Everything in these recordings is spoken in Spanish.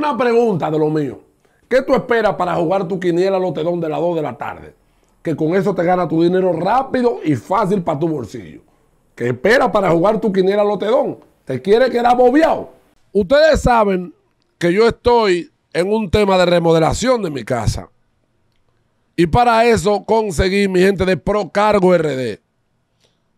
Una pregunta de lo mío. ¿Qué tú esperas para jugar tu quiniela lotedón de las 2 de la tarde? Que con eso te gana tu dinero rápido y fácil para tu bolsillo. ¿Qué esperas para jugar tu quiniela lotedón? ¿Te quiere quedar bobeado? Ustedes saben que yo estoy en un tema de remodelación de mi casa. Y para eso conseguí mi gente de Pro Cargo RD.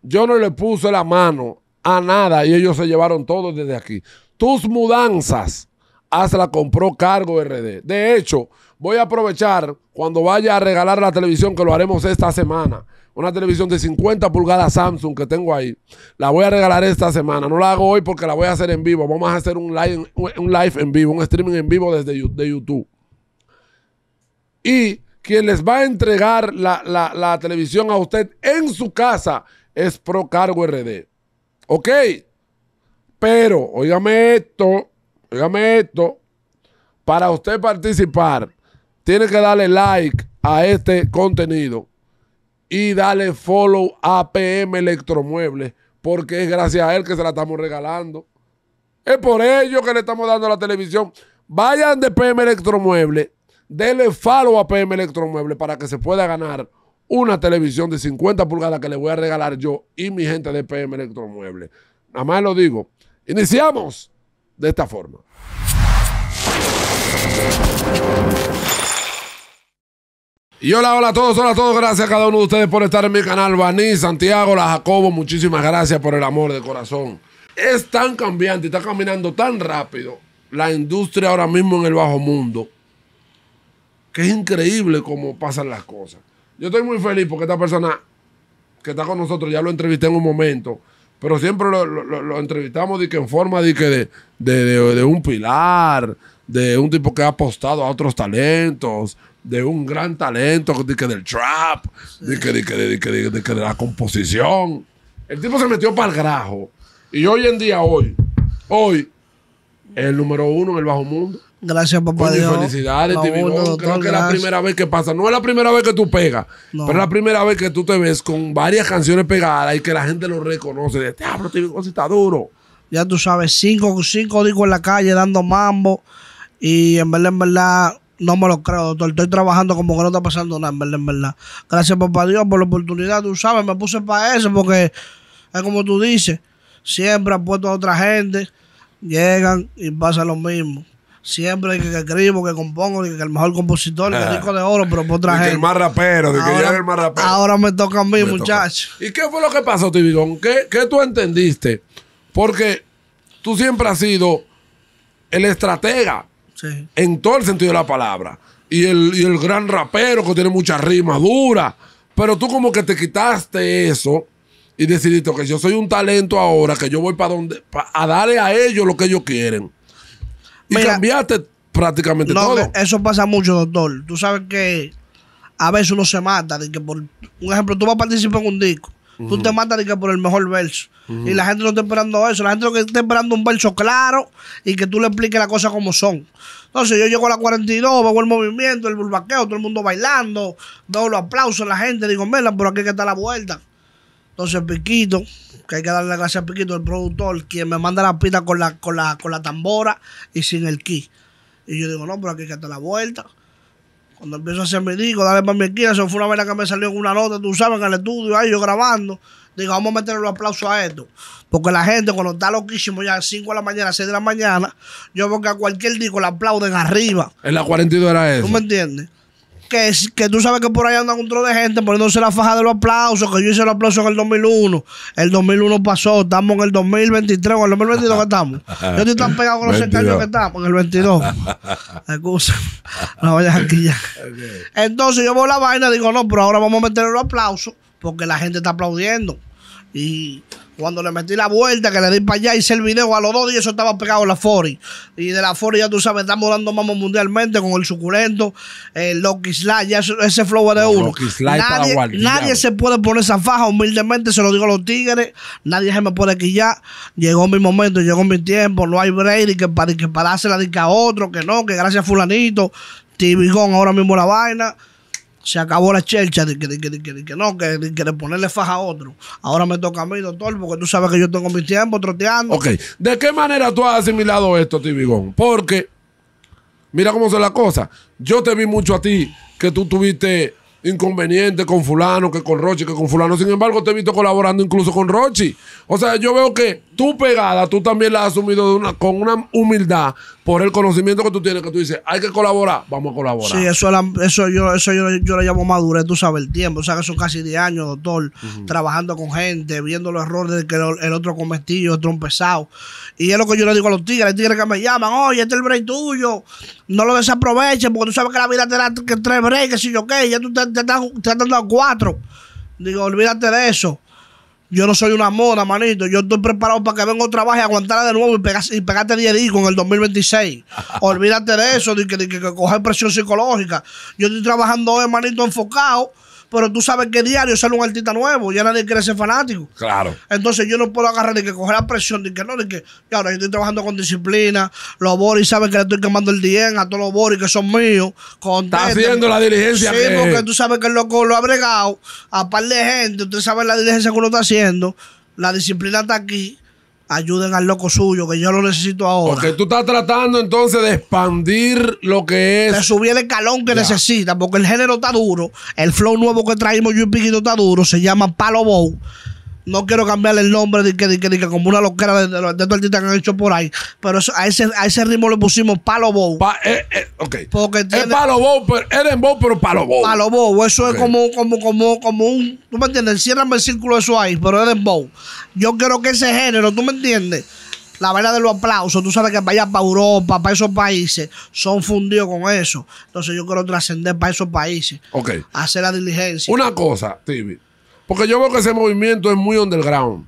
Yo no le puse la mano a nada y ellos se llevaron todo desde aquí. Tus mudanzas Hazla ah, compró cargo RD. De hecho, voy a aprovechar cuando vaya a regalar la televisión, que lo haremos esta semana. Una televisión de 50 pulgadas Samsung que tengo ahí. La voy a regalar esta semana. No la hago hoy porque la voy a hacer en vivo. Vamos a hacer un live, un live en vivo, un streaming en vivo desde de YouTube. Y quien les va a entregar la, televisión a usted en su casa es Pro Cargo RD. ¿Ok? Pero, óigame esto. Dígame esto. Para usted participar, tiene que darle like a este contenido y darle follow a PM Electromuebles, porque es gracias a él que se la estamos regalando. Es por ello que le estamos dando la televisión. Vayan de PM Electromueble, denle follow a PM Electromueble para que se pueda ganar una televisión de 50 pulgadas que le voy a regalar yo y mi gente de PM Electromueble. Nada más lo digo. Iniciamos de esta forma. Y hola, hola a todos, hola a todos. Gracias a cada uno de ustedes por estar en mi canal. Baní, Santiago, la Jacobo, muchísimas gracias por el amor de corazón. Es tan cambiante, está caminando tan rápido la industria ahora mismo en el bajo mundo que es increíble cómo pasan las cosas. Yo estoy muy feliz porque esta persona que está con nosotros, ya lo entrevisté en un momento, pero siempre lo, entrevistamos de que en forma de, que de, un pilar, de un tipo que ha apostado a otros talentos, de un gran talento de que del trap, de de, de la composición. El tipo se metió para el grajo. Y hoy en día, hoy, hoy, el número uno en el bajo mundo. Gracias, papá Dios. Felicidades, no, Creo que es la primera vez que pasa. No es la primera vez que tú pegas, no. pero es la primera vez que tú te ves con varias canciones pegadas y que la gente lo reconoce. De, ah, pero si está duro. Ya tú sabes, cinco, cinco discos en la calle dando mambo. Y en verdad, en verdad, no me lo creo, doctor. Estoy trabajando como que no está pasando nada, en verdad, en verdad. Gracias, papá Dios, por la oportunidad. Tú sabes, me puse para eso porque es como tú dices. Siempre apuesto a otra gente llegan y pasa lo mismo. Siempre que, escribo, que compongo, que, el mejor compositor, que el ah. disco de oro, pero por otra gente. el más rapero, de ahora, que es el más rapero. Ahora me toca a mí, muchacho. ¿Y qué fue lo que pasó, Tibidón? ¿Qué, tú entendiste? Porque tú siempre has sido el estratega en todo el sentido de la palabra. Y el, y el gran rapero que tiene muchas rimas dura Pero tú como que te quitaste eso y decidiste que yo soy un talento ahora, que yo voy para donde, a darle a ellos lo que ellos quieren. Y cambiaste prácticamente no, todo. Eso pasa mucho, doctor. Tú sabes que a veces uno se mata, de que por, un ejemplo, tú vas a participar en un disco. Tú te matas de que por el mejor verso. Y la gente no está esperando eso. La gente lo que está esperando un verso claro y que tú le expliques las cosas como son. Entonces yo llego a la 42, veo el movimiento, el bulbaqueo todo el mundo bailando, Todos los aplausos, la gente, digo, mela por aquí que está la vuelta. Entonces Piquito, que hay que darle gracias a Piquito, el productor, quien me manda la pita con la, con con la tambora y sin el kit. Y yo digo, no, pero aquí hay que hacer la vuelta. Cuando empiezo a hacer mi disco, dale para mi esquina, eso fue una vez que me salió en una nota, tú sabes, en el estudio, ahí yo grabando. Digo, vamos a meterle los aplausos a esto. Porque la gente cuando está loquísimo ya a 5 de la mañana, 6 de la mañana, yo veo que a cualquier disco le aplauden arriba. En la 42 era eso. ¿Tú me entiendes? que, tú sabes que por ahí andan un tro de gente poniéndose la faja de los aplausos, que yo hice los aplausos en el 2001. El 2001 pasó, estamos en el 2023 o en el 2022 que estamos. Yo estoy tan pegado con los años que estamos, en el 22. Excusa, no vayas aquí ya. Entonces yo a la vaina y digo, no, pero ahora vamos a meter los aplausos porque la gente está aplaudiendo. Y cuando le metí la vuelta, que le di para allá, hice el video a los dos y eso estaba pegado a la Fori. Y de la Fori, ya tú sabes, estamos dando mamos mundialmente con el suculento, el Loki Slide, ese flow de uno. Nadie, se puede poner esa faja, humildemente se lo digo a los tigres, nadie se me puede quillar. Llegó mi momento, llegó mi tiempo, no hay Brady que para que la dica a otro, que no, que gracias a fulanito, Tibijón ahora mismo la vaina se acabó la chelcha de que, no, que, le ponerle faja a otro. Ahora me toca a mí, doctor, porque tú sabes que yo tengo mi tiempo troteando. Ok, ¿de qué manera tú has asimilado esto, Tibigón? Porque, mira cómo son las cosas. Yo te vi mucho a ti que tú tuviste inconveniente con fulano, que con Rochi, que con fulano. Sin embargo, te he visto colaborando incluso con Rochi. O sea, yo veo que tu pegada, tú también la has asumido de una, con una humildad por el conocimiento que tú tienes, que tú dices, hay que colaborar, vamos a colaborar. Sí, eso, eso, yo, eso yo, yo llamo madurez, tú sabes, el tiempo. O sea, que son casi 10 años, doctor, trabajando con gente, viendo los errores que el otro el otro empezado. Y es lo que yo le digo a los tigres, los tigres que me llaman, oye, este es el break tuyo, no lo desaproveches, porque tú sabes que la vida te da que tres breaks, que si yo qué, ya tú te te, te han dado cuatro. Digo, olvídate de eso. Yo no soy una moda manito. Yo estoy preparado para que venga otra baja y aguantara de nuevo y, y pegarte 10 hijos en el 2026. Olvídate de eso, de que, de que, presión psicológica. Yo estoy trabajando hoy, manito, enfocado pero tú sabes que diario sale un artista nuevo, ya nadie quiere ser fanático. Claro. Entonces yo no puedo agarrar ni que coger la presión, ni que no, ni que y ahora yo estoy trabajando con disciplina, los boris saben que le estoy quemando el dien a todos los boris que son míos. Está haciendo la diligencia. Sí, porque tú sabes que el loco lo ha bregado a par de gente, usted sabe la diligencia que uno está haciendo, la disciplina está aquí ayuden al loco suyo, que yo lo necesito ahora. Porque tú estás tratando entonces de expandir lo que es. De subir el escalón que necesita, porque el género está duro. El flow nuevo que traímos yo y Piquito está duro, se llama Palo Bow. No quiero cambiarle el nombre de que, como una loquera de, de, estos que han hecho por ahí. Pero a, ese, ese ritmo le pusimos Palo Bow. Eh, eh, es Palo Bow, pero pero Palo Bow. Palo Bow, eso es como, como, como, como un. ¿Tú me entiendes? Cierrame el círculo eso ahí, pero es en Bow. Yo quiero que ese género, ¿tú me entiendes? la vaina de los aplausos, tú sabes que vaya para Europa, para esos países, son fundidos con eso. Entonces yo quiero trascender para esos países. Ok. Hacer la diligencia. Una cosa, Tibi porque yo veo que ese movimiento es muy underground.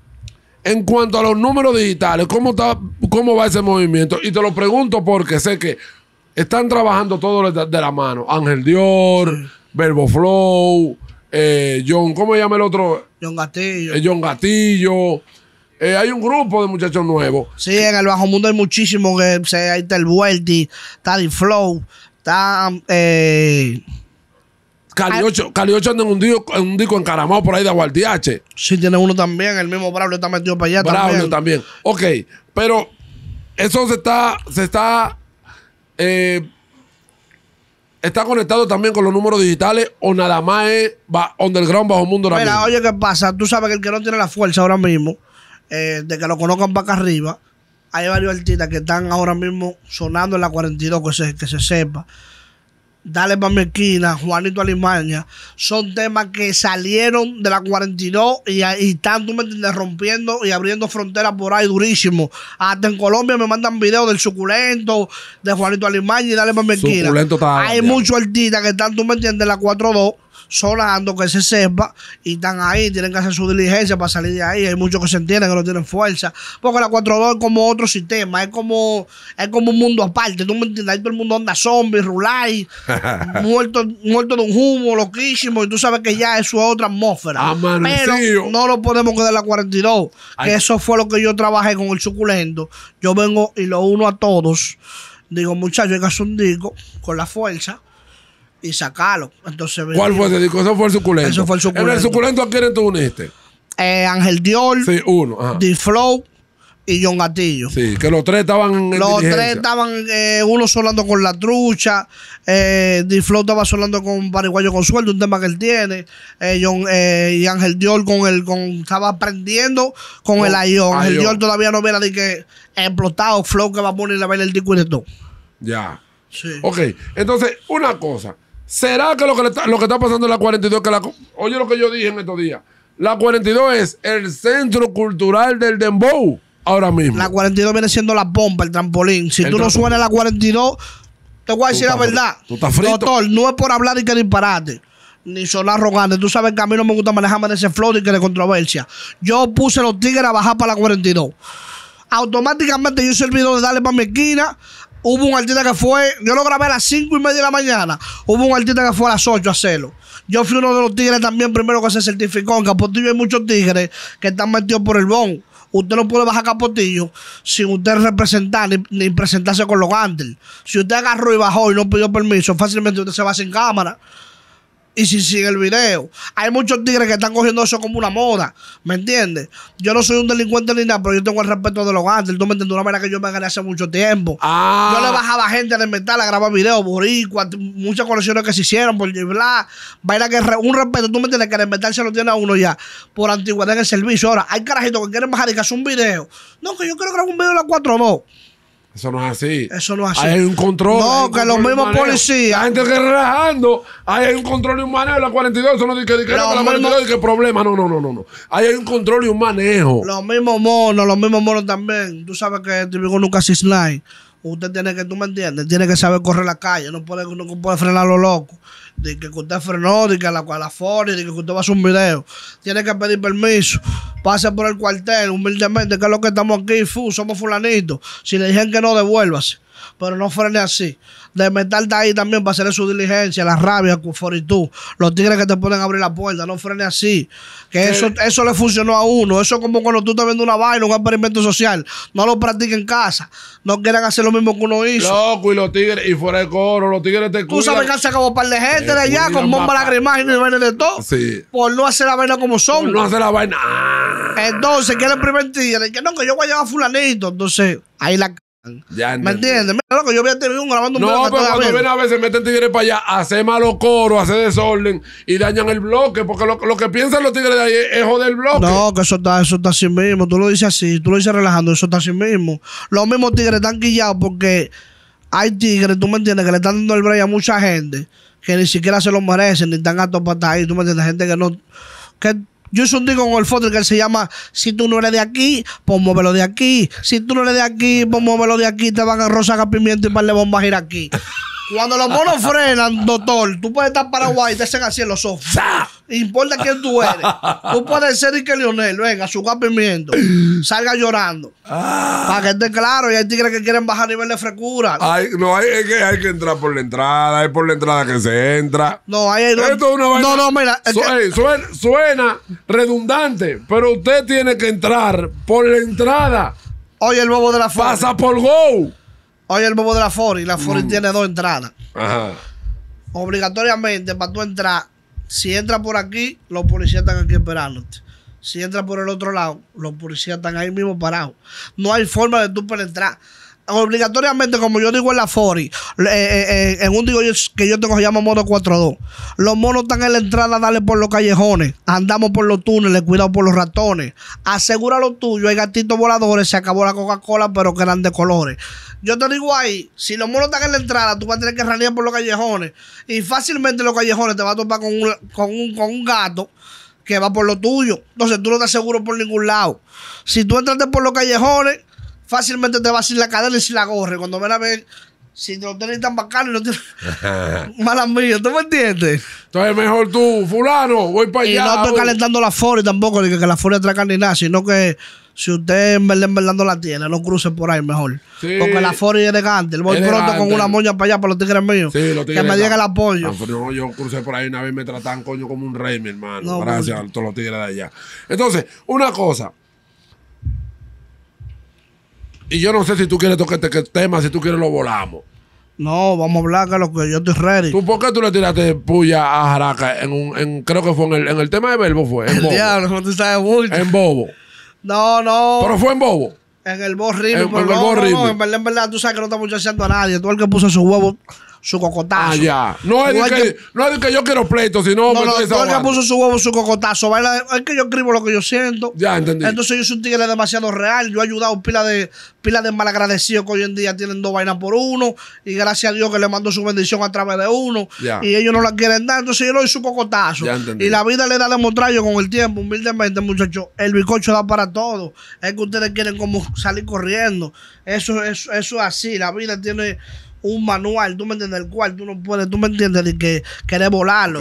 En cuanto a los números digitales, ¿cómo, está, cómo va ese movimiento? Y te lo pregunto porque sé que están trabajando todos de, la mano. Ángel Dior, Verbo Flow, eh, John, ¿cómo se llama el otro? John Gatillo. Eh, John Gatillo. Eh, hay un grupo de muchachos nuevos. Sí, en el bajo mundo hay muchísimo que se ahí está el está Flow, está Cali anda en un, disco, encaramado por ahí de Aguardiache. Sí, tiene uno también, el mismo Braulio está metido para allá Braulio también. también. Ok, pero eso se está, se está, eh, está conectado también con los números digitales o nada más es underground bajo mundo Mira, oye, ¿qué pasa? Tú sabes que el que no tiene la fuerza ahora mismo, eh, de que lo conozcan para acá arriba, hay varios artistas que están ahora mismo sonando en la 42, que se, que se sepa. Dale para mi Juanito Alimaña, son temas que salieron de la 42 y, y están, tú me entiendes, rompiendo y abriendo fronteras por ahí durísimo. Hasta en Colombia me mandan videos del suculento, de Juanito Alimaña y dale para mi esquina. Hay muchos artistas que están, tú me entiendes, la 42 sonando, que se sepa, y están ahí, tienen que hacer su diligencia para salir de ahí. Hay muchos que se entienden que no tienen fuerza, porque la 4-2 es como otro sistema, es como, es como un mundo aparte, tú me entiendes, ahí todo el mundo anda zombie, rulay, muerto, muerto de un humo, loquísimo, y tú sabes que ya eso es otra atmósfera. Pero no lo podemos quedar en la 42, que eso fue lo que yo trabajé con el suculento. Yo vengo y lo uno a todos. Digo, muchachos, hay que hacer un disco con la fuerza y sacarlo. Entonces, ¿Cuál fue ese disco? Eso fue el suculento. Eso fue el suculento. ¿En el suculento a quién tú uniste? Eh, Ángel Dior, sí, uno, flow y John Gatillo. Sí, que los tres estaban en Los tres estaban, eh, uno solando con La Trucha, eh, flow estaba solando con con sueldo un tema que él tiene, eh, eh, y Ángel Dior con el, con, estaba aprendiendo con el Ayón. Ángel Dior todavía no viera ni que explotado, Flow que va a poner la ver el disco y todo. Ya. Sí. Ok, entonces, una cosa. ¿Será que lo que, está, pasando en la 42, que la, oye lo que yo dije en estos días, la 42 es el centro cultural del Dembow ahora mismo? La 42 viene siendo la bomba, el trampolín. Si tú no suenas la 42, te voy a decir la verdad. Doctor, no es por hablar y que dispararte. ni sonar arrogante. Tú sabes que a mí no me gusta manejarme de ese flow y que de controversia. Yo puse los tigres a bajar para la 42. Automáticamente yo he servido de darle para mi esquina, Hubo un artista que fue, yo lo grabé a las 5 y media de la mañana. Hubo un artista que fue a las 8 a hacerlo. Yo fui uno de los tigres también primero que se certificó. En Capotillo hay muchos tigres que están metidos por el bon. Usted no puede bajar Capotillo sin usted representar ni, ni presentarse con los ganders. Si usted agarró y bajó y no pidió permiso, fácilmente usted se va sin cámara y si sigue el video. Hay muchos tigres que están cogiendo eso como una moda, ¿me entiendes? Yo no soy un delincuente ni nada, pero yo tengo el respeto de los antes Tú me entiendes, una manera que yo me gané hace mucho tiempo. Ah. Yo le bajaba gente de metal a grabar videos, boricua, muchas colecciones que se hicieron, por bla. baila que un respeto, tú me entiendes, que el metal se lo tiene a uno ya por antigüedad en el servicio. Ahora, hay carajitos que quieren bajar y que hacen un video. No, que yo quiero grabar un video de las 4 o 2. Eso no es así. Eso no es así. Ahí hay un control. No, que los mismos policías. La gente que relajando. Ahí hay un control y un manejo. La 42, eso no dice que, que, que la 42 y que problema. No, no, no, no, no. Ahí hay un control y un manejo. Los mismos monos, los mismos monos también. Tú sabes que Tibigo nunca se slide usted tiene que, tú me entiendes, tiene que saber correr la calle, no puede, no puede frenar lo loco. De que usted frenó, de que la, la fori, de que usted va a hacer un video. Tiene que pedir permiso. Pase por el cuartel, humildemente, que es lo que estamos aquí, fu, somos fulanitos. Si le dijeron que no, devuélvase pero no frene así. De meterte ahí también para hacerle su diligencia, la rabia, tú los tigres que te ponen a abrir la puerta, no frene así. Que eso, eso le funcionó a uno. Eso es como cuando tú te viendo una vaina, un experimento social. No lo practiques en casa. No quieran hacer lo mismo que uno hizo. Loco, y los tigres, y fuera de coro, los tigres te cuidan. Tú sabes que se acabó un par de gente de allá con bomba lacrimógenas y vaina de todo. Sí. Por no hacer la vaina como son. no hacer la vaina. Entonces, quieren primer tigre. Que no, que yo voy a llevar a fulanito. Entonces, ahí la ya, ¿Me entiendes? Mira, que yo voy a tener un grabando un No, pero cuando ven a veces meten tigres para allá, hacer malo coro, hacer desorden y dañan el bloque, porque lo, que piensan los tigres de ahí es, joder el bloque. No, que eso está, eso está así mismo. Tú lo dices así, tú lo dices relajando, eso está así mismo. Los mismos tigres están guillados porque hay tigres, tú me entiendes, que le están dando el break a mucha gente que ni siquiera se lo merecen, ni están gatos para estar ahí. Tú me entiendes, gente que no. que yo un digo con el foto que se llama Si tú no eres de aquí, pues muévelo de aquí. Si tú no eres de aquí, pues de aquí. Te van a rosar a pimiento y para le bombas ir aquí. Cuando los monos frenan, doctor, tú puedes estar paraguay y te hacen así en los ojos. Importa quién tú eres. Tú puedes ser y que Lionel, venga, su pimiento, salga llorando. Ah. Para que esté claro, y hay tigres que quieren bajar nivel de frescura. no, hay, que hay que entrar por la entrada, Hay por la entrada que se entra. No, hay dos. No, no, mira. suena, redundante, pero usted tiene que entrar por la entrada. Oye, el bobo de la foto. Pasa por Go. Oye, el bobo de la Fori. La Fori mm. tiene dos entradas. Ajá. Obligatoriamente, para tú entrar, si entras por aquí, los policías están aquí esperándote. Si entras por el otro lado, los policías están ahí mismo parados. No hay forma de tú penetrar obligatoriamente, como yo digo en la Fori, eh, eh, eh, en un digo que yo tengo que llama modo 4-2, los monos están en la entrada, dale por los callejones, andamos por los túneles, cuidado por los ratones, asegura lo tuyo, hay gatitos voladores, se acabó la Coca-Cola, pero que eran de colores. Yo te digo ahí, si los monos están en la entrada, tú vas a tener que ranear por los callejones y fácilmente los callejones te van a topar con un, gato que va por lo tuyo. Entonces tú no te aseguro por ningún lado. Si tú entraste por los callejones, fácilmente te va sin la cadena y si la gorre. Cuando me la ver si no tenés tan bacano, no tienes malas mías, ¿tú me entiendes? Entonces mejor tú, fulano, voy para allá. Y no estoy calentando la fori tampoco, ni que, la fori atracan ni nada, sino que si usted en verdad, en no la tiene, no cruce por ahí mejor. Porque la fori es elegante. Voy pronto con una moña para allá, para los tigres míos. que me llegue el apoyo. Ah, yo crucé por ahí una vez me tratan, coño, como un rey, mi hermano. Gracias a todos los tigres de allá. Entonces, una cosa. Y yo no sé si tú quieres tocar este tema, si tú quieres lo volamos. No, vamos a hablar que lo que yo estoy ready. ¿Tú por qué tú le tiraste puya a Jaraca en un, en, creo que fue en el, en el tema de Verbo fue? En el bobo. diablo, tú sabes mucho. En Bobo. No, no. Pero fue en Bobo. En el Bobo En, en, el no, en verdad, en verdad, tú sabes que no estamos chaseando a nadie. Tú el que puso su huevo su cocotazo. Ah, ya. No es, que, yo quiero pleito, sino. No, no, no, no que puso su huevo, su cocotazo. Es que yo escribo lo que yo siento. Ya, entendí. Entonces yo soy un tigre demasiado real. Yo he ayudado pila de, pila de malagradecidos que hoy en día tienen dos vainas por uno. Y gracias a Dios que le mando su bendición a través de uno. Y ellos no la quieren dar. Entonces yo le doy su cocotazo. Y la vida le da demostrar con el tiempo, humildemente, muchachos. El bizcocho da para todo. Es que ustedes quieren como salir corriendo. Eso, eso, eso es así. La vida tiene un manual, tú me entiendes, el cual tú no puedes, tú me entiendes, de que querés volarlo.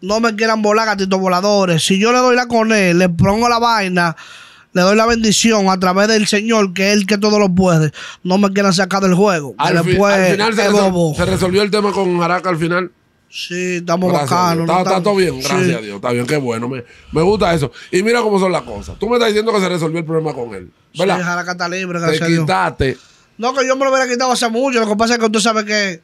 No me quieran volar gatitos voladores. Si yo le doy la con él, le pongo la vaina, le doy la bendición a través del Señor, que es el que todo lo puede. No me quieran sacar del juego. Al, final se, resolvió el tema con Jaraca al final. Sí, estamos bacanos. Está, todo bien, gracias a Dios. Está bien, qué bueno. Me, gusta eso. Y mira cómo son las cosas. Tú me estás diciendo que se resolvió el problema con él. ¿Verdad? Sí, Jaraca está libre, gracias a Dios. quitaste no, que yo me lo hubiera quitado hace mucho. Lo que pasa es que tú sabes que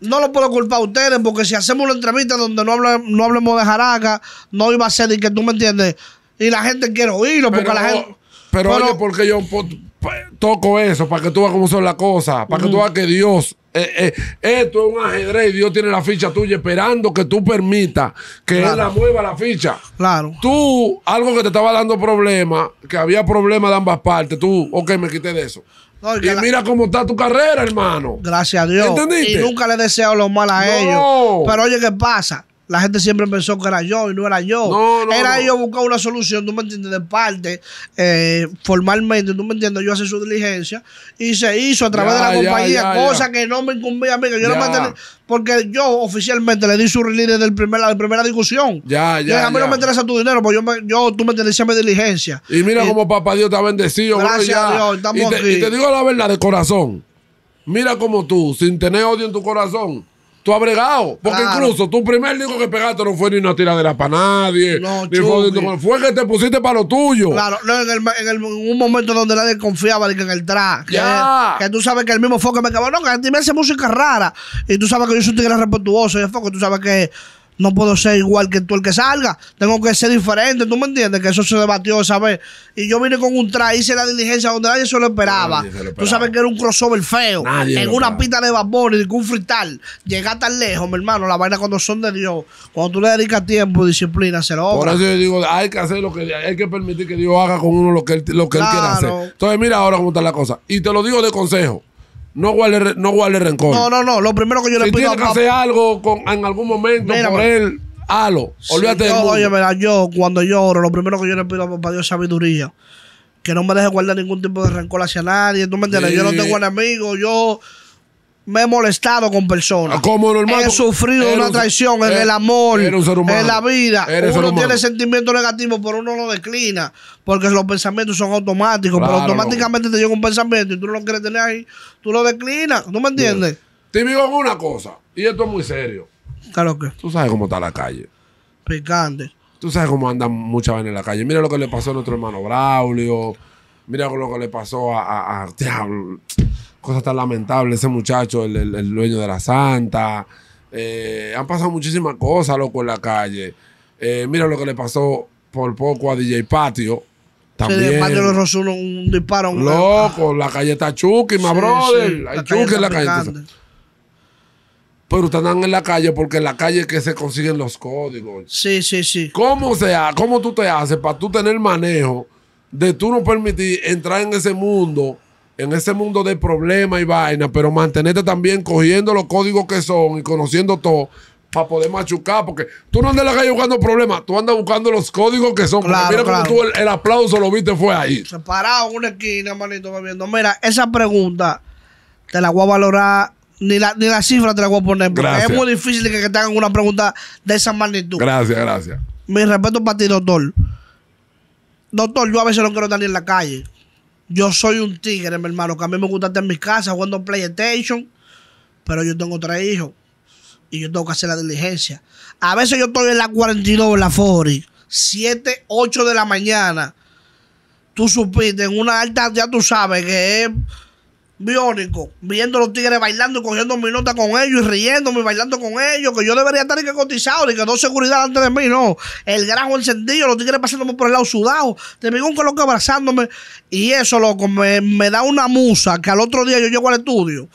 no lo puedo culpar a ustedes, porque si hacemos una entrevista donde no, no hablemos de jaraca, no iba a ser, y que tú me entiendes, y la gente quiere oírlo, porque pero, la gente. Pero, porque yo toco eso, para que tú veas cómo son las cosas, para que tú veas que Dios. Eh, eh, esto es un ajedrez y Dios tiene la ficha tuya esperando que tú permitas que Él la mueva la ficha. Claro. Tú, algo que te estaba dando problema, que había problemas de ambas partes, tú, ok, me quité de eso y mira cómo está tu carrera, hermano. Gracias a Dios. ¿Entendiste? Y nunca le deseo lo mal a ellos. Pero oye, ¿qué pasa? La gente siempre pensó que era yo y no era yo. era yo buscar una solución, tú me entiendes, de parte, eh, formalmente, tú me entiendes, yo hice su diligencia y se hizo a través de la compañía, Cosas cosa que no me incumbía a mí, porque yo oficialmente le di su release desde la primera discusión. Ya, ya. a mí no me interesa tu dinero, porque yo, me, yo tú me hice mi diligencia. Y mira cómo papá Dios te ha bendecido. Gracias Dios, y te, te digo la verdad de corazón. Mira cómo tú, sin tener odio en tu corazón, Tú has bregado. Porque incluso tu primer disco que pegaste no fue ni una tiradera para nadie. No, ni fue, fue, que te pusiste para lo tuyo. Claro, en, el, en, el, un momento donde nadie confiaba en el track. Que, tú sabes que el mismo foco me acabó. No, que a ti me hace música rara. Y tú sabes que yo soy un tigre respetuoso. Y el foco, tú sabes que no puedo ser igual que tú el que salga, tengo que ser diferente, ¿tú me entiendes? Que eso se debatió esa vez. Y yo vine con un traje, hice la diligencia donde nadie se lo esperaba. Tú sabes que era un crossover feo, en una pita de vapor y con un frital. Llegar tan lejos, mi hermano, la vaina cuando son de Dios, cuando tú le dedicas tiempo, y disciplina, se lo Por eso yo digo, hay que hacer lo que, hay que permitir que Dios haga con uno lo que lo que él quiera hacer. Entonces mira ahora cómo está la cosa. Y te lo digo de consejo. No guarde, no guarde rencor. No, no, no. Lo primero que yo le si pido tiene que hacer algo con, en algún momento con él, halo. Olvídate de yo, Oye, mira, yo cuando lloro, lo primero que yo le pido a papá Dios es sabiduría. Que no me deje guardar ningún tipo de rencor hacia nadie. ¿Tú me entiendes? Yo no tengo amigo Yo me he molestado con personas. Ah, Como normal. He sufrido una traición en eh, el amor, en la vida. uno tiene sentimientos negativos, pero uno lo declina. Porque los pensamientos son automáticos. pero automáticamente te llega un pensamiento y tú no lo quieres tener ahí. Tú lo declinas. ¿No me entiendes? Te digo una cosa. Y esto es muy serio. Claro que. Tú sabes cómo está la calle. Picante. Tú sabes cómo andan muchas veces en la calle. Mira lo que le pasó a nuestro hermano Braulio. Mira lo que le pasó a, a Cosa tan lamentable. Ese muchacho, el, dueño de la Santa. Eh, han pasado muchísimas cosas, loco, en la calle. Eh, mira lo que le pasó por poco a DJ Patio. También. Patio le los un disparo. loco, la calle está Chucky, sí, Hay en la calle. Pero están andan en la calle porque en la calle es que se consiguen los códigos. Sí, sí, sí. ¿Cómo, se cómo tú te haces para tú tener manejo de tú no permitir entrar en ese mundo? en ese mundo de problemas y vaina, pero mantenerte también cogiendo los códigos que son y conociendo todo para poder machucar, porque tú no andas en la calle buscando problemas, tú andas buscando los códigos que son. Claro, mira tú el, aplauso lo viste fue ahí. Separado en una esquina, manito, bebiendo. Mira, esa pregunta te la voy a valorar, ni la, cifra te la voy a poner, porque es muy difícil que te hagan una pregunta de esa magnitud. Gracias, gracias. Mi respeto para ti, doctor. Doctor, yo a veces no quiero estar ni en la calle. Yo soy un tigre, mi hermano, que a mí me gusta estar en mi casa jugando PlayStation, pero yo tengo tres hijos y yo tengo que hacer la diligencia. A veces yo estoy en la 42, en la 40, 7, 8 de la mañana. Tú supiste, en una alta, ya tú sabes que es biónico, viendo a los tigres bailando y cogiendo mi nota con ellos y riéndome y bailando con ellos, que yo debería estar que cotizado y que no seguridad antes de mí, no. El grajo encendido, los tigres pasándome por el lado sudado, de mi con loco abrazándome. Y eso, loco, me da una musa que al otro día yo llego al estudio.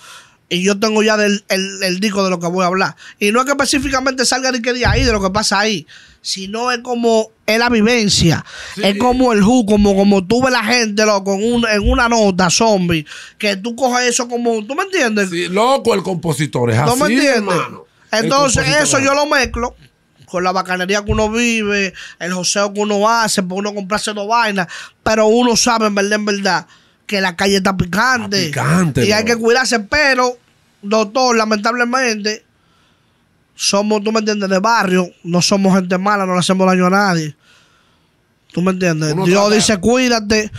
Y yo tengo ya el, disco de lo que voy a hablar. Y no es que específicamente salga ni que día ahí, de lo que pasa ahí, sino es como es la vivencia. Es como el ju, como, como tú ves la gente, en, en una nota zombie, que tú coges eso como, ¿tú me entiendes? Sí, loco, el compositor es ¿Tú me entiendes? Entonces, eso yo lo mezclo con la bacanería que uno vive, el joseo que uno hace, por uno comprarse dos vainas, pero uno sabe en verdad, en verdad que la calle está picante. picante y hay que cuidarse, pero, doctor, lamentablemente, somos, tú me entiendes, de barrio, no somos gente mala, no le hacemos daño a nadie. ¿Tú me entiendes? Dios dice, cuídate,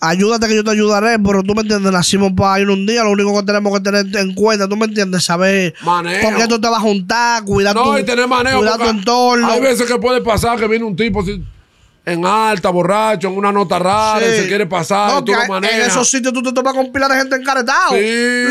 ayúdate que yo te ayudaré, pero tú me entiendes, nacimos para ir un día, lo único que tenemos que tener en cuenta, tú me entiendes, saber manejo. con qué tú te vas a juntar, cuidar no, y tener manejo, tu entorno. Hay veces que puede pasar que viene un tipo... Si en alta, borracho, en una nota rara, se quiere pasar, de y tú En esos sitios tú te tomas con pila de gente encaretada. Sí.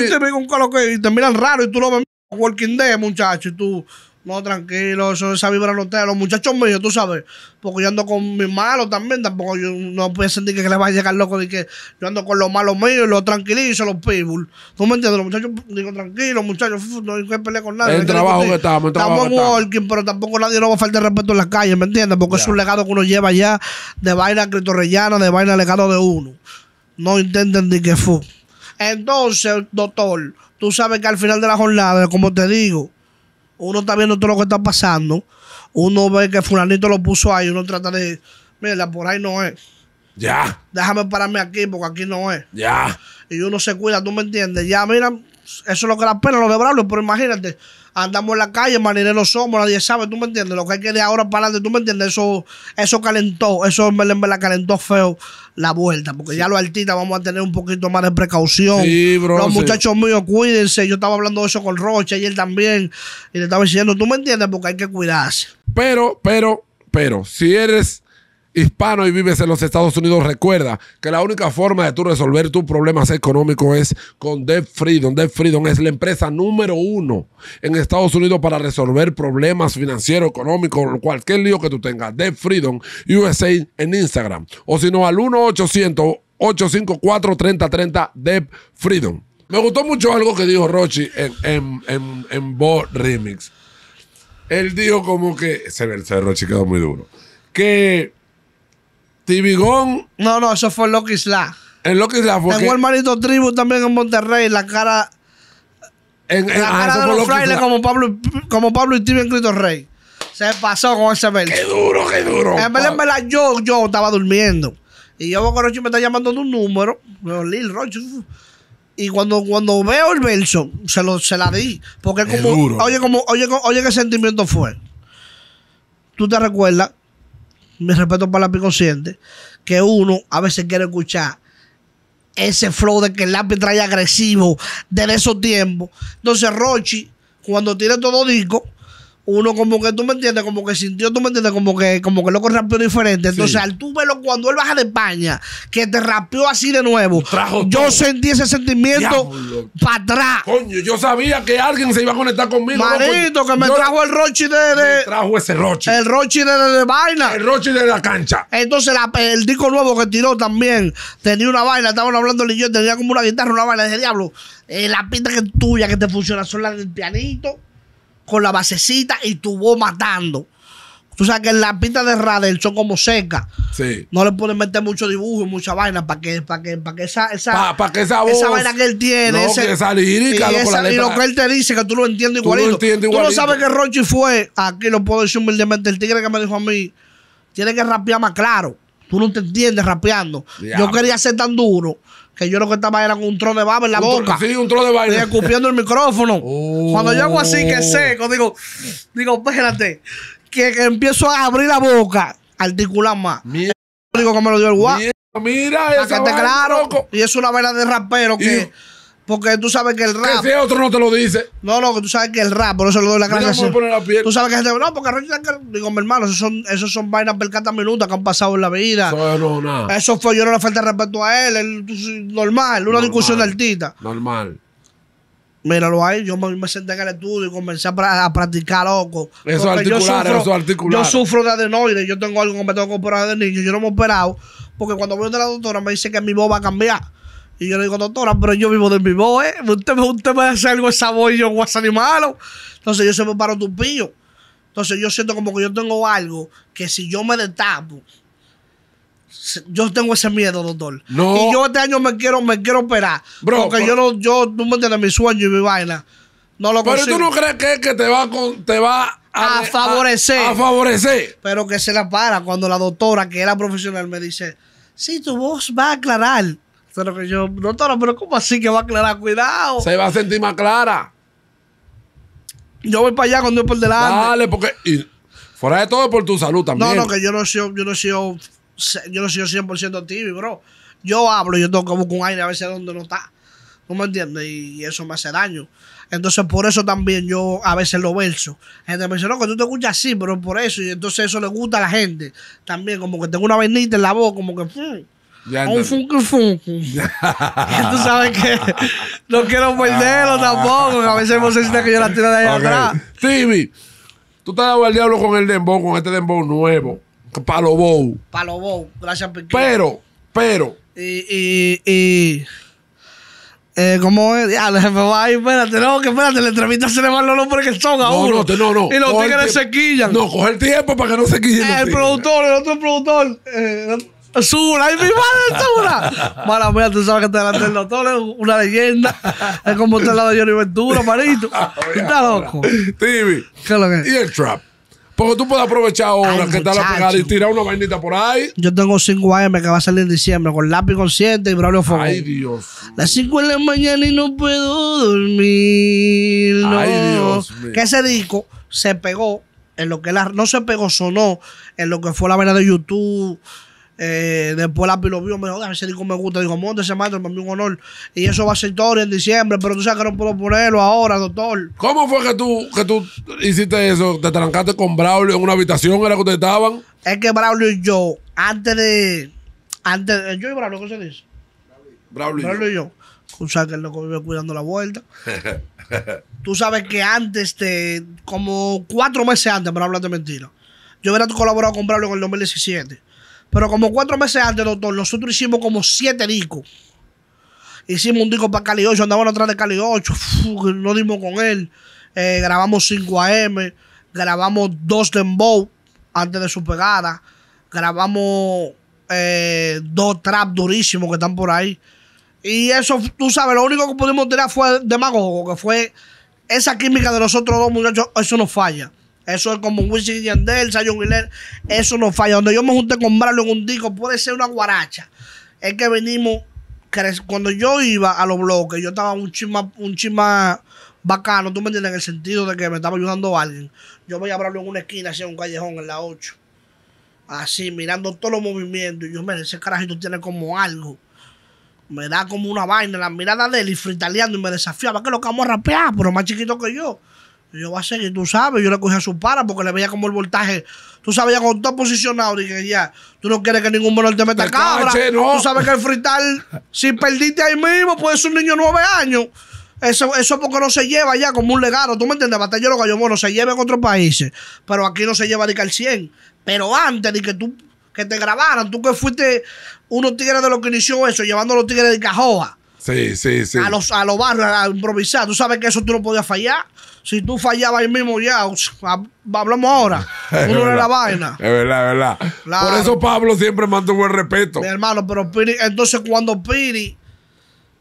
Y te miran raro y tú lo ves Walking Dead, muchacho, y tú no, tranquilo, eso esa vibra no te. Los muchachos míos, tú sabes. Porque yo ando con mis malos también. Tampoco yo no puedo sentir que, que les va a llegar loco de que yo ando con los malos míos y los tranquilizo, los people. ¿Tú me entiendes? Los muchachos, digo, tranquilo, muchachos, no hay que pelear con nadie. El trabajo que estamos, Estamos en working, pero tampoco nadie nos va a faltar respeto en las calles, ¿me entiendes? Porque es un legado que uno lleva ya de vaina critorrellana, de vaina legado de uno. No intenten de que fue. Entonces, doctor, tú sabes que al final de la jornada, como te digo, uno está viendo todo lo que está pasando, uno ve que fulanito lo puso ahí, uno trata de, mira, por ahí no es. Ya. Déjame pararme aquí porque aquí no es. Ya. Y uno se cuida, tú me entiendes. Ya, mira, eso es lo que la pena, lo de pero imagínate, andamos en la calle, marineros somos, nadie sabe, tú me entiendes, lo que hay que de ahora para adelante, tú me entiendes, eso, eso calentó, eso me la calentó feo la vuelta, porque ya los artistas vamos a tener un poquito más de precaución. los muchachos míos, cuídense, yo estaba hablando de eso con Rocha y él también, y le estaba diciendo, tú me entiendes, porque hay que cuidarse. Pero, pero, pero, si eres hispano y vives en los Estados Unidos, recuerda que la única forma de tú resolver tus problemas económicos es con Debt Freedom. Debt Freedom es la empresa número uno en Estados Unidos para resolver problemas financieros, económicos, cualquier lío que tú tengas. Debt Freedom USA en Instagram. O si no, al 1-800-854-3030 Debt Freedom. Me gustó mucho algo que dijo Rochi en, en, Bo Remix. Él dijo como que, se ve el Rochi quedó muy duro, que Tibigón. No, no, eso fue en Lucky Slack. En Loki fue. Porque... Tengo hermanito Tribu también en Monterrey, la cara. En, la ah, cara de los frailes como Pablo, como Pablo y Cristo Rey. Se pasó con ese verso. Qué duro, qué duro. En vez de yo, yo estaba durmiendo. Y yo con Rochi me está llamando un número. Lil Y cuando, cuando veo el verso, se, lo, se la di. Porque es como, oye, como, oye, oye, qué sentimiento fue. Tú te recuerdas mi respeto para el lápiz consciente, que uno a veces quiere escuchar ese flow de que el lápiz trae agresivo desde esos tiempos. Entonces Rochi, cuando tiene todo disco, uno como que tú me entiendes, como que sintió, tú me entiendes, como que, como que loco rapeó diferente. Entonces, al tú verlo cuando él baja de España, que te rapeó así de nuevo, yo sentí ese sentimiento para atrás. Coño, yo sabía que alguien se iba a conectar conmigo. Marito, que me trajo el Rochi de, me trajo ese Rochi. El Rochi de, la vaina. El Rochi de la cancha. Entonces, el disco nuevo que tiró también tenía una vaina, estaban hablando yo, tenía como una guitarra, una vaina de diablo. Eh, la pinta que es tuya, que te funciona, son las del pianito con la basecita y tuvo matando. Tú sabes que en las pistas de radio son como seca Sí. No le pueden meter mucho dibujo y mucha vaina para que, para que, esa, esa, vaina que él tiene. No, esa y, lo que él te dice, que tú lo entiendes igualito. Tú, no sabes que Rochi fue, aquí lo puedo decir humildemente, el tigre que me dijo a mí, tiene que rapear más claro. Tú no te entiendes rapeando. Yo quería ser tan duro que yo lo que estaba era con un trozo de baba en la boca. Sí, un trozo de baba. Y escupiendo el micrófono. Oh. Cuando yo hago así, que seco, digo, digo, espérate, que, empiezo a abrir la boca, articular más. Mierda. Digo que me lo dio el guapo. Mira, eso que te claro. Y es una verdad de rapero que. Porque tú sabes que el rap. Que si otro no te lo dice. No, no, que tú sabes que el rap, por eso le doy la gracia. No Tú sabes que gente. No, porque digo, mi hermano, esos son, esos son vainas percatas que han pasado en la vida. Eso no, nada. Eso fue, yo no le falta respeto a él. normal, una discusión de artista. Normal. Míralo ahí, yo me, senté en el estudio y comencé a, practicar, loco. Eso articular, yo sufro, articular. Yo sufro de adenoides, yo tengo algo que me tengo que operar de niño, yo no me he operado, porque cuando voy a la doctora me dice que mi voz va a cambiar. Y yo le digo, doctora, pero yo vivo de mi voz, ¿eh? Usted, me hace algo de voz y yo voy a malo. Entonces yo se me paro tupillo. Entonces yo siento como que yo tengo algo que si yo me destapo, yo tengo ese miedo, doctor. Y yo este año me quiero, me quiero operar. porque yo no, yo, tú me entiendes, mi sueño y mi vaina. No lo Pero tú no crees que, que te va te va a, favorecer. A, favorecer. Pero que se la para cuando la doctora, que era profesional, me dice, si tu voz va a aclarar. Pero que yo. Doctora, pero como así que va a aclarar? Cuidado. Se va a sentir más clara. Yo voy para allá cuando es por delante. Dale, porque. fuera de todo, por tu salud también. No, no, que yo no soy. Yo no soy. Yo no soy 100% tibio, bro. Yo hablo, yo tengo que buscar un aire a veces donde no está. ¿No me entiendes? Y eso me hace daño. Entonces, por eso también yo a veces lo verso. gente me dice, no, que tú te escuchas así, pero por eso. Y entonces eso le gusta a la gente. También, como que tengo una venita en la voz, como que. Mm, ya un funky funky. Tú sabes que no quiero perderlo tampoco. A veces vos necesitas que yo la tiro de ahí atrás. Timmy, tú estás dado el diablo con el dembow, con este dembow nuevo. Palo Bow. Palo Bow, gracias, Piqué. Pero, pero. Y, y, y. Eh, ¿Cómo es? Ya, le va ahí, espérate, no, que espérate, la entrevista se le van los nombres que son ahora. no, No, no, no. Y los tigres se quillan. No, coge el tiempo para que no se quille. el productor, el otro productor. Eh, Sura, ¡ay, mi madre, Sura! Mala mía, tú sabes que está delante del doctor, es una leyenda. Es como está al lado de Johnny Ventura, marito. está loco. Timmy. ¿Qué es lo que es? Y el trap. Porque tú puedes aprovechar ahora que está la pegada y tirar una vainita por ahí. Yo tengo 5 AM que va a salir en diciembre con lápiz consciente y Braulio Fogón. Ay, Dios. Las 5 de la mañana y no puedo dormir. Ay, Dios. Mío. Que ese disco se pegó en lo que no se pegó, sonó en lo que fue la vaina de YouTube eh, después la lo vio, me dijo, ah, ese disco me gusta. Dijo, monte ese maestro, para mí un honor. Y eso va a ser todo en diciembre, pero tú sabes que no puedo ponerlo ahora, doctor. ¿Cómo fue que tú, que tú hiciste eso? ¿Te trancaste con Braulio en una habitación? ¿Era que estaban? Es que Braulio y yo, antes de. Antes yo y Braulio, ¿qué se dice? Braulio, Braulio y yo. Tú sabes que el loco vive cuidando la vuelta. tú sabes que antes de. Como cuatro meses antes, para hablar de mentira. Yo hubiera colaborado con Braulio en el 2017 pero como cuatro meses antes, doctor, nosotros hicimos como siete discos. Hicimos un disco para Cali 8, andábamos atrás de Cali 8, no dimos con él. Eh, grabamos 5 AM, grabamos dos Dembow antes de su pegada. Grabamos eh, dos trap durísimos que están por ahí. Y eso, tú sabes, lo único que pudimos tirar fue demagogo, que fue esa química de nosotros dos muchachos, eso nos falla. Eso es como Wisin Yandel, Sayon Guilherme. Eso no falla. Donde yo me junté con Braulio en un disco, puede ser una guaracha. Es que venimos. Cuando yo iba a los bloques, yo estaba un chima, un chima bacano, tú me entiendes, en el sentido de que me estaba ayudando alguien. Yo voy a Braulio en una esquina, en un callejón en la 8. Así, mirando todos los movimientos. Y yo, mire, ese carajito tiene como algo me da como una vaina la mirada de él y fritaleando y me desafiaba que lo que vamos a rapear, pero más chiquito que yo yo, va a seguir, tú sabes, yo le cogí a su para porque le veía como el voltaje. Tú sabes, ya con todo posicionado, dije, ya, tú no quieres que ningún menor te meta cabra. no. Tú sabes que el frital si perdiste ahí mismo, pues ser un niño de nueve años. Eso, porque no se lleva ya como un legado. ¿Tú me entiendes? Batallero Gallo Mono se lleva en otros países, pero aquí no se lleva ni que al 100. Pero antes de que tú que te grabaran, tú que fuiste unos tigres de los que inició eso, llevando los tigres de Cajoa. Sí, sí, sí. A los, a los barrios a improvisar. Tú sabes que eso tú no podías fallar. Si tú fallabas ahí mismo ya, hablamos ahora. Uno era la vaina. Es verdad, es verdad. Por eso Pablo siempre mantuvo el respeto. hermano, pero Piri, entonces cuando Piri,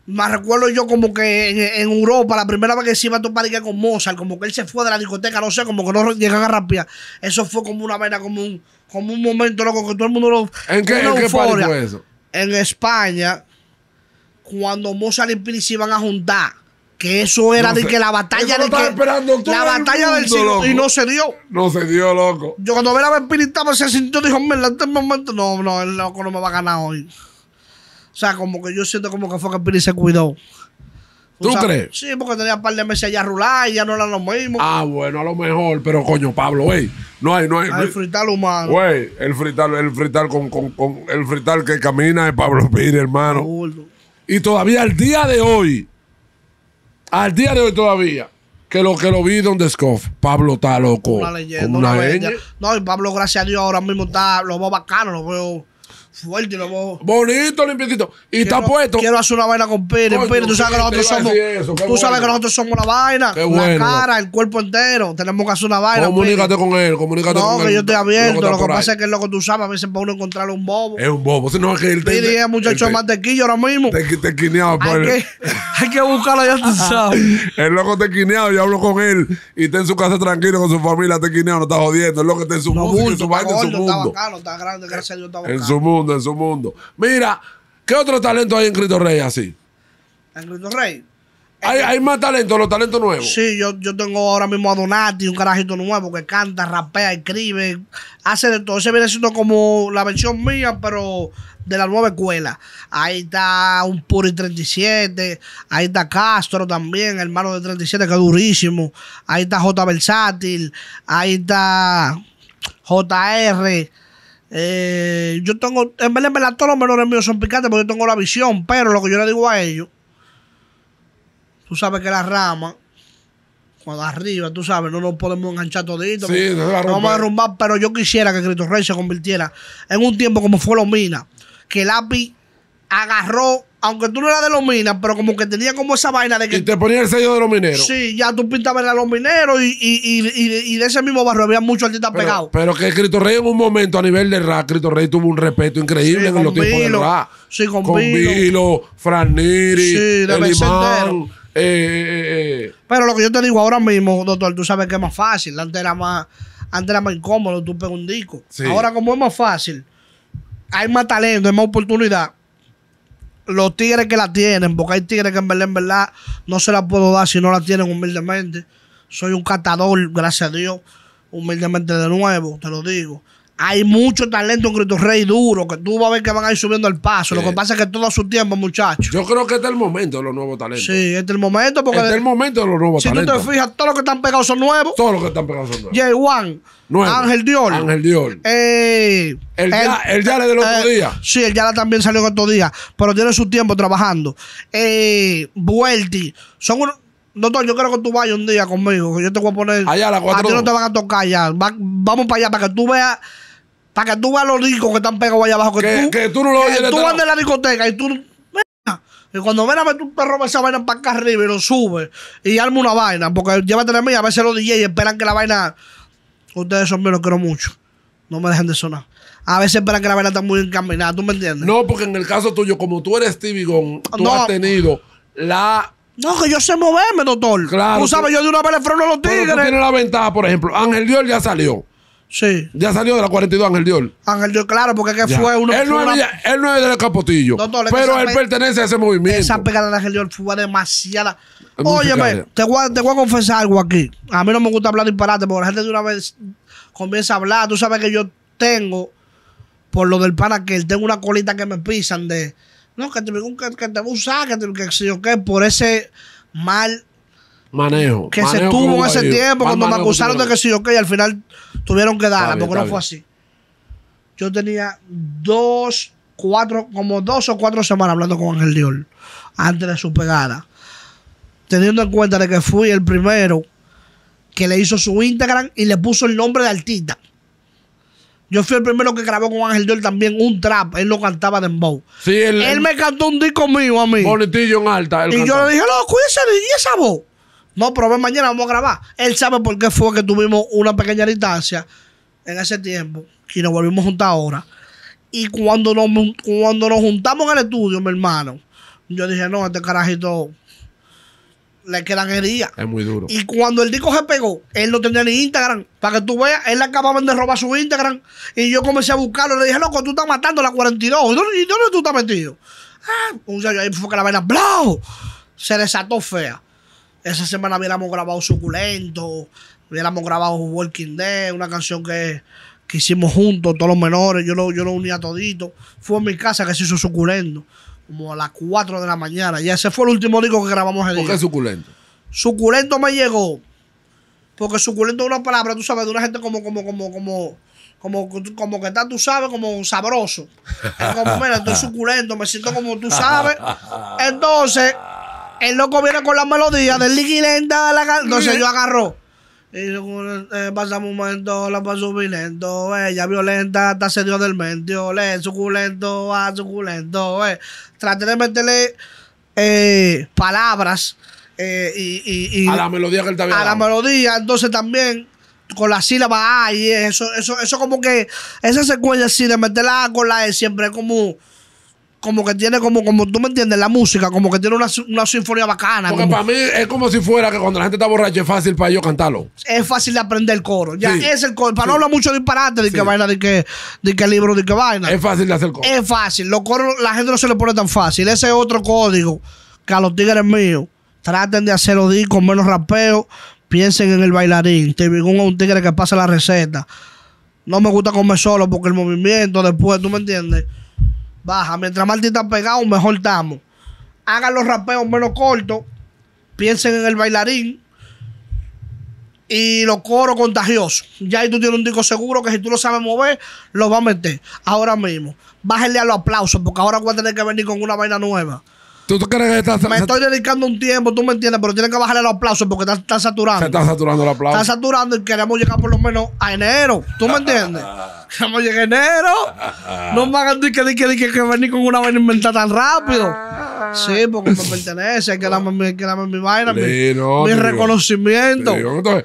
me recuerdo yo como que en, Europa, la primera vez que se iba a topar con Mozart, como que él se fue de la discoteca, no sé, como que no llegan a rapear. Eso fue como una vaina, como un, como un momento loco que todo el mundo lo. ¿En qué, ¿en qué fue eso? En España, cuando Mozart y Piri se iban a juntar que eso era de que la batalla de que esperando la batalla del siglo y no se dio. No se dio, loco. Yo cuando veía a estaba se sintió dijo, hombre, en este momento no, no, el loco no me va a ganar hoy." O sea, como que yo siento como que fue que Piri se cuidó. ¿Tú, crees? Sí, porque tenía un par de meses allá a rular y ya no era lo mismo. Ah, bueno, a lo mejor, pero coño, Pablo, güey. No hay, no hay. Ah, el frital humano. Güey, el frital, el con, con, con, el frital que camina es Pablo Piri, hermano. Y todavía al día de hoy, al día de hoy todavía. Que lo que lo vi don Scoff, Pablo está loco. Una leyenda, una, No, y Pablo, gracias a Dios, ahora mismo está, lo veo bacano, lo veo Fuerte lo bobo Bonito, limpiecito. Y está puesto. Quiero hacer una vaina con Piri. Coño, tú sabes que nosotros somos. tú sabes que nosotros somos una vaina. Qué La cara, el cuerpo entero. Tenemos que hacer una vaina. Comunícate con él, comunícate con él. No, que yo estoy abierto. Lo que, pasa es que el loco tú sabes. A veces para uno encontrar un bobo. Es un bobo. Si no es que él te... Piri es muchacho de mantequillo ahora mismo. Te, te hay que, hay que buscarlo, ya tú sabes. el loco te quineado, yo hablo con él. Y está en su casa tranquilo con su familia, te quineado, no está jodiendo. El loco está en su mundo, en su vaina, en En su mundo en su mundo. Mira, ¿qué otro talento hay en Cristo Rey así? En Cristo Rey. Eh, ¿Hay, más talento los talentos nuevos? Sí, yo, yo tengo ahora mismo a Donati, un carajito nuevo que canta, rapea, escribe, hace de todo. Ese viene siendo como la versión mía, pero de la nueva escuela. Ahí está un Puri 37, ahí está Castro también, hermano de 37, que durísimo. Ahí está J. Versátil, ahí está JR, eh, yo tengo, en verdad, de todos los menores míos son picantes porque yo tengo la visión, pero lo que yo le digo a ellos, tú sabes que la rama, cuando arriba, tú sabes, no nos podemos enganchar todito. Sí, vamos a derrumbar, pero yo quisiera que Cristo Rey se convirtiera en un tiempo como fue Lomina, que el agarró aunque tú no eras de los minas, pero como que tenía como esa vaina de que. Y te ponía el sello de los mineros. Sí, ya tú pintabas a los mineros y, de ese mismo barro había muchos artistas pegado pegados. Pero que Cristo Rey en un momento a nivel de rap, Cristo Rey tuvo un respeto increíble en los tiempos de rap. Sí, con, con Vilo. Fran Pero lo que yo te digo ahora mismo, doctor, tú sabes que es más fácil. Antes era más, antes era más incómodo, tú pegas un disco. Ahora, como es más fácil, hay más talento, hay más oportunidad los tigres que la tienen, porque hay tigres que en verdad, en verdad, no se la puedo dar si no la tienen humildemente. Soy un catador, gracias a Dios, humildemente de nuevo, te lo digo. Hay mucho talento en Cristo Rey duro que tú vas a ver que van a ir subiendo el paso. Lo que pasa es que todo su tiempo, muchachos. Yo creo que este es el momento de los nuevos talentos. Sí, este es el momento porque. Este es el momento de los nuevos talentos. Si tú te fijas, todos los que están pegados son nuevos. Todos los que están pegados son nuevos. Jay Wan, Ángel Dior. Ángel Dior. Eh, el, ya, el, del otro eh, día. Sí, el Yala también salió el otro día, pero tiene su tiempo trabajando. Eh, Son unos. Doctor, yo creo que tú vayas un día conmigo, que yo te voy a poner. Allá a las cuatro. ti no te van a tocar ya. vamos para allá para que tú veas para que tú veas los discos que están pegados allá abajo. Que, tú, tú no lo oyes. Que tú vas de la discoteca y tú. y cuando ven a ver, tú te robas esa vaina para acá arriba y lo subes y arma una vaina. Porque llévate la mía, a veces los DJs esperan que la vaina. Ustedes son míos, los quiero mucho. No me dejen de sonar. A veces esperan que la vaina está muy encaminada, ¿tú me entiendes? No, porque en el caso tuyo, como tú eres tibigón, tú has tenido la no, que yo sé moverme, doctor. Claro. Tú sabes, yo de una vez le freno a los tigres. Pero tú la ventaja, por ejemplo. Ángel Dior ya salió. Sí. Ya salió de la 42 Ángel Dior. Ángel Dior, claro, porque que fue uno él no, es, él no es Capotillo. pero él pertenece a ese movimiento. Esa pegada de Ángel Dior fue demasiada. Oye Óyeme, te voy, a, te voy a confesar algo aquí. A mí no me gusta hablar disparate porque la gente de una vez comienza a hablar. Tú sabes que yo tengo, por lo del pana que tengo una colita que me pisan de. No, que te, que, que te voy que que, yo qué, por ese mal Manejo. Que se tuvo en ese tiempo cuando me acusaron de que sí, ok, al final tuvieron que darla, porque no fue así. Yo tenía dos, cuatro, como dos o cuatro semanas hablando con Ángel Dior antes de su pegada. Teniendo en cuenta de que fui el primero que le hizo su Instagram y le puso el nombre de artista. Yo fui el primero que grabó con Ángel Dior también un trap. Él lo cantaba de Sí, él, él me cantó un disco mío a mí. Bonitillo en alta. y yo le dije, no cuídese ¿y esa voz? No, pero mañana, vamos a grabar. Él sabe por qué fue que tuvimos una pequeña distancia en ese tiempo y nos volvimos a juntar ahora. Y cuando nos, cuando nos juntamos en el estudio, mi hermano, yo dije, no, este carajito le quedan heridas. Es muy duro. Y cuando el disco se pegó, él no tenía ni Instagram. Para que tú veas, él acababa de robar su Instagram. Y yo comencé a buscarlo. Le dije, loco, tú estás matando la 42. ¿Y dónde, tú estás metido? Ah, un ahí fue que la vaina, ¡blau! Se desató fea. Esa semana hubiéramos grabado Suculento, hubiéramos grabado Walking Day, una canción que, que hicimos juntos, todos los menores, yo lo, yo lo unía todito. Fue en mi casa que se hizo Suculento, como a las 4 de la mañana. Y ese fue el último disco que grabamos el ¿Por qué Suculento? Suculento me llegó. Porque suculento es una palabra, tú sabes, de una gente como, como, como, como, como, como que está, tú sabes, como sabroso. Es como, mira, estoy suculento, me siento como tú sabes. Entonces, el loco viene con la melodía del Licky La Entonces yo agarró, Y eh, pasamos un momento, la paso lento, ella eh, violenta, hasta se dio del mentio, le suculento, a suculento, eh. Traté de meterle eh, palabras y, A la melodía que él también. A la melodía, entonces también con la sílaba A y eso, eso, eso como que esa secuencia así de meterla con la E siempre es como como que tiene, como, como tú me entiendes, la música, como que tiene una, sinfonía bacana. Porque para mí es como si fuera que cuando la gente está borracha es fácil para yo cantarlo. Es fácil de aprender el coro. Ya es el coro. Para no hablar mucho disparate, de qué que vaina, de qué de que libro, de qué vaina. Es fácil de hacer coro. Es fácil. Los coros, la gente no se le pone tan fácil. Ese es otro código que a los tigres míos traten de hacerlo los discos menos rapeo. Piensen en el bailarín. Te digo un tigre que pasa la receta. No me gusta comer solo porque el movimiento después, ¿tú me entiendes? baja. Mientras más están pegado, mejor estamos. Hagan los rapeos menos cortos, piensen en el bailarín y los coros contagiosos. Ya ahí tú tienes un disco seguro que si tú lo sabes mover, lo vas a meter ahora mismo. Bájale a los aplausos porque ahora voy a tener que venir con una vaina nueva. ¿Tú, crees que estás, Me estoy dedicando un tiempo, tú me entiendes, pero tienes que bajarle los aplausos porque está saturando. Se está saturando el aplauso. Está saturando y queremos llegar por lo menos a enero. ¿Tú me entiendes? queremos llegar a enero. no me hagan que, que, que venir con una vaina inventada tan rápido. Sí, porque me pertenece, hay que la mi, que mi vaina, mi, reconocimiento. entonces,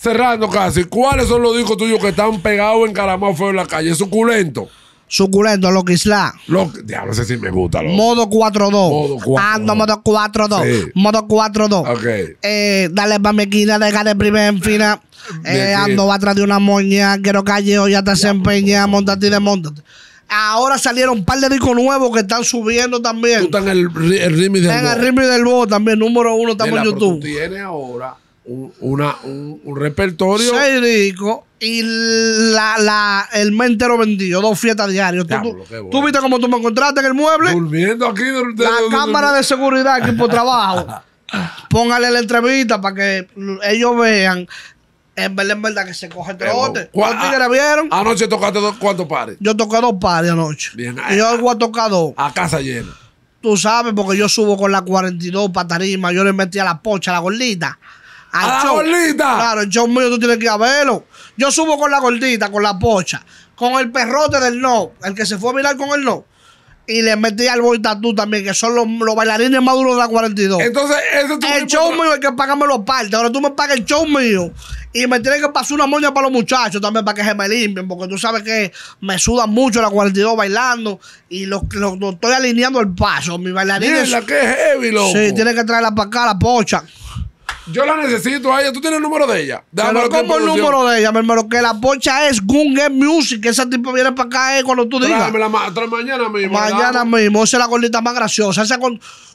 cerrando casi, ¿cuáles son los discos tuyos que están pegados en Caramá, feo en la calle? ¿Es suculento? Suculento, lo que Lo, diablo, ese sí me gusta. Modo 4-2. Modo 4-2. Ando modo 4-2. Modo 4-2. Ok. Eh, dale para mi esquina, deja de primer en fina. Eh, ando atrás de una moña. Quiero calle hoy, ya te empeña Montate y desmontate. Ahora salieron un par de discos nuevos que están subiendo también. Tú estás en el, el ritmo del En el ritmo del bobo también, número uno, estamos en YouTube. Tú tienes ahora un, una, un, repertorio. y la, la, el mentero vendido, dos fiestas diarias. tú, viste cómo tú me encontraste en el mueble? Durmiendo aquí. la cámara de seguridad, equipo de trabajo. Póngale la entrevista para que ellos vean. En verdad, que se coge el trote. ¿Cuántos ah, vieron? Anoche tocaste dos, cuántos pares. Yo toqué dos pares anoche. y eh, yo voy tocado A casa llena. Tú sabes, porque yo subo con la 42 para tarima. Yo le metí a la pocha, a la gordita. A, la gordita. Claro, el show mío tú tienes que haberlo. Yo subo con la gordita, con la pocha, con el perrote del no, el que se fue a mirar con el no. Y le metí al Boy tatú también, que son los, bailarines más duros de la 42. Entonces, eso tú El show mío hay que pagarme los partes. Ahora tú me pagas el show mío. Y me tienes que pasar una moña para los muchachos también, para que se me limpien. Porque tú sabes que me suda mucho la 42 bailando. Y los lo, estoy alineando el paso. Mi bailarines. Mira, que heavy, loco. Sí, tiene que traerla para acá, la pocha. Yo la necesito a ella. ¿Tú tienes el número de ella? Yo pero el número de ella, mi hermano? Que la pocha es gungue Music. ese tipo viene para acá eh, cuando tú digas. mañana mismo. Mañana mismo. Esa es la gordita más graciosa. Esa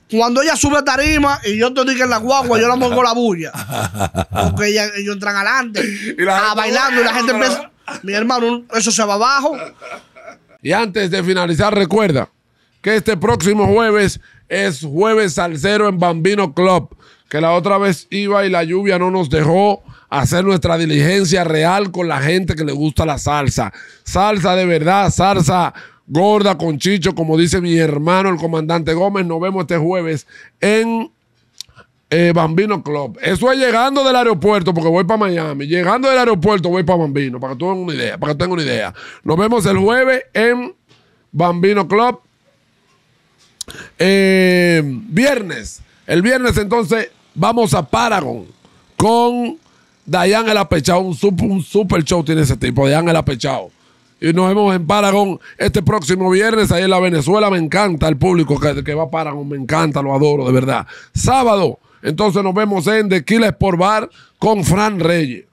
cuando ella sube tarima y yo te digo en la guagua, yo la pongo la bulla. Porque ella, ellos entran adelante. Y bailando y la gente empieza. Mi hermano, eso se va abajo. Y antes de finalizar, recuerda que este próximo jueves es Jueves Salcero en Bambino Club que la otra vez iba y la lluvia no nos dejó hacer nuestra diligencia real con la gente que le gusta la salsa. Salsa de verdad, salsa gorda con chicho, como dice mi hermano el comandante Gómez. Nos vemos este jueves en eh, Bambino Club. Eso es llegando del aeropuerto, porque voy para Miami. Llegando del aeropuerto voy para Bambino, para que tengan una idea, para que tengan una idea. Nos vemos el jueves en Bambino Club. Eh, viernes. El viernes entonces Vamos a Paragon con Dayan El Apechao. Un super, un super show tiene ese tipo, Dayan El Apechao. Y nos vemos en Paragon este próximo viernes ahí en la Venezuela. Me encanta el público que, va a Paragon. Me encanta, lo adoro, de verdad. Sábado, entonces nos vemos en The por Bar con Fran Reyes.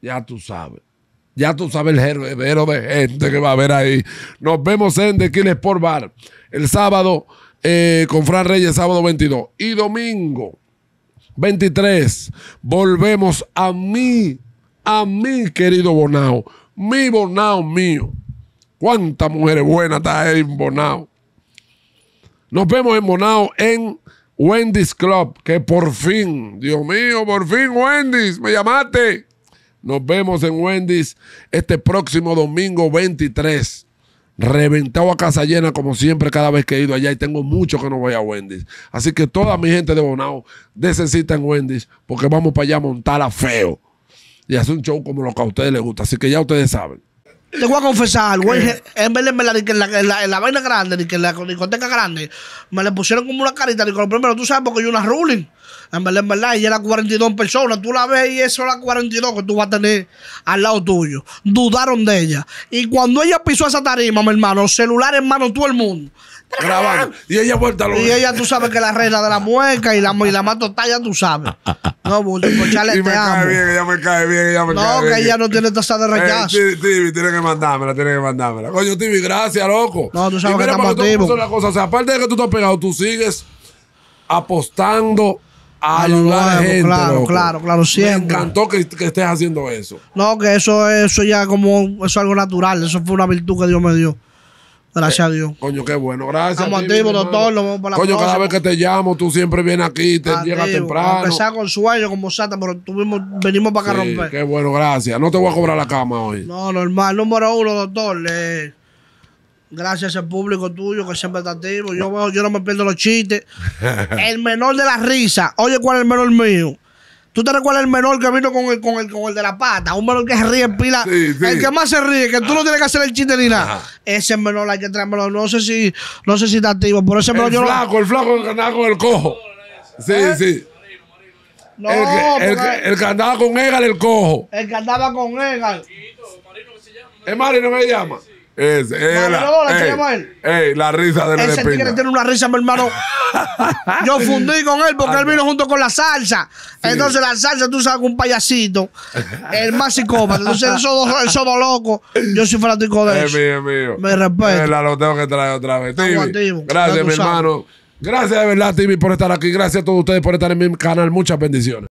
Ya tú sabes. Ya tú sabes el heredero de gente que va a ver ahí. Nos vemos en The por Bar el sábado eh, con Fran Reyes, sábado 22. Y domingo. 23. Volvemos a mí, a mí, querido Bonao. Mi Bonao mío. ¿Cuántas mujeres buenas está en Bonao? Nos vemos en Bonao en Wendy's Club, que por fin, Dios mío, por fin, Wendy's, me llamaste. Nos vemos en Wendy's este próximo domingo 23 reventado a casa llena como siempre cada vez que he ido allá y tengo mucho que no voy a Wendy's. Así que toda mi gente de Bonao en Wendy's porque vamos para allá a montar a feo y hacer un show como lo que a ustedes les gusta. Así que ya ustedes saben te voy a confesar algo. en verdad, en la, la, vaina grande, que en la discoteca grande, me le pusieron como una carita, Digo, primero, tú sabes, porque yo una ruling. En verdad, en verdad, ella era 42 personas, tú la ves y eso la 42 que tú vas a tener al lado tuyo. Dudaron de ella. Y cuando ella pisó esa tarima, mi hermano, celular en mano todo el mundo. Y ella vuelta lo Y ella, tú sabes que la reina de la mueca y la, y la ya tú sabes. No, bulto, chale, y me me cae bien, me no, cae bien. No, que ella no tiene tasa de eh, rechazo. Eh, Tibi, tiene que mandármela, tiene que mandármela. Coño, Tibi, gracias, loco. No, tú sabes y que mira, estamos activos. Una cosa, o sea, aparte de que tú estás pegado, tú sigues apostando a ayudar a la gente, claro, claro, claro, siempre. Me encantó que, estés haciendo eso. No, que eso, eso ya como, eso es algo natural, eso fue una virtud que Dios me dio. Gracias eh, a Dios. Coño, qué bueno. Gracias. Estamos activos, doctor. la coño, cada vez que te llamo, tú siempre vienes aquí, te llegas temprano. Empezaba con sueño como Santa, pero tuvimos, venimos para acá romper. Qué bueno, gracias. No te voy a cobrar la cama hoy. No, normal. Número uno, doctor. gracias al público tuyo que siempre está activo. Yo, yo no me pierdo los chistes. el menor de la risa. Oye, ¿cuál es el menor mío? ¿Tú te recuerdas el menor que vino con el, con el, con el de la pata? Un menor que se ríe en ah, pila. El que más se ríe, que tú no ah. tienes que hacer el chiste ni nada. Ese menor hay que traerlo. No sé si, no sé si está activo, pero ese el yo flaco, El flaco, el flaco con el cojo. Sí, ¿Eh? sí. No, el, que, andaba con Egal, el cojo. El que andaba con Egal. Es Marino que se llama. Es, la, Ey, la risa de Ese tigre tiene una risa, mi hermano. Yo fundí con él porque él vino junto con la salsa. Entonces la salsa, tú sabes, un payasito. el más psicópata. Entonces esos dos, locos. Yo soy fanático de él. Es mío, Me respeto. la lo tengo que traer otra vez. gracias, mi hermano. Gracias de verdad, Timmy, por estar aquí. Gracias a todos ustedes por estar en mi canal. Muchas bendiciones.